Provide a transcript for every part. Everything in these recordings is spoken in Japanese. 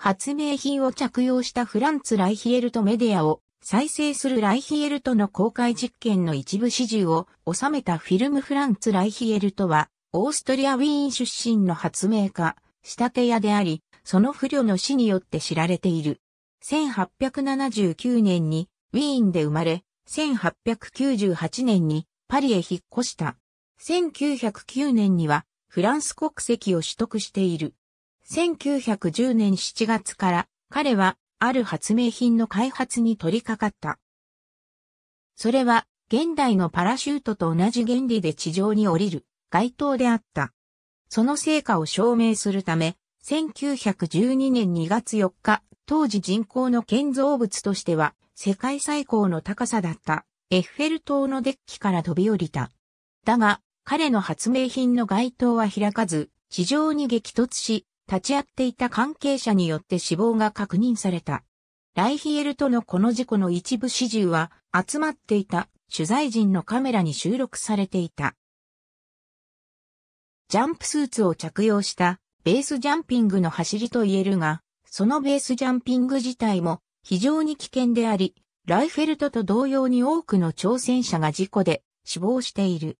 発明品を着用したフランツ・ライヒエルトメディアを再生するライヒエルトの公開実験の一部始終を収めたフィルムフランツ・ライヒエルトは、オーストリア・ウィーン出身の発明家、仕立て屋であり、その不慮の死によって知られている。1879年にウィーンで生まれ、1898年にパリへ引っ越した。1909年にはフランス国籍を取得している。1910年7月から彼はある発明品の開発に取り掛かった。それは現代のパラシュートと同じ原理で地上に降りる街灯であった。その成果を証明するため、1912年2月4日、当時人工の建造物としては世界最高の高さだったエッフェル塔のデッキから飛び降りた。だが、彼の発明品の街灯は開かず、地上に激突し、立ち会っていた関係者によって死亡が確認された。ライヒエルとのこの事故の一部始終は集まっていた取材陣のカメラに収録されていた。ジャンプスーツを着用したベースジャンピングの走りと言えるが、そのベースジャンピング自体も非常に危険であり、ライフェルトと同様に多くの挑戦者が事故で死亡している。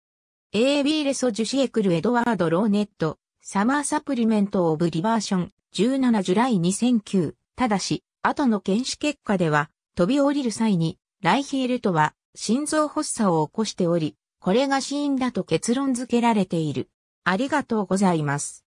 AB レソ・ジュシエクル・エドワード・ローネット、サマーサプリメントオブリバーション17ジュライ2009。ただし、後の検視結果では、飛び降りる際に、ライヒエルトは心臓発作を起こしており、これが死因だと結論付けられている。ありがとうございます。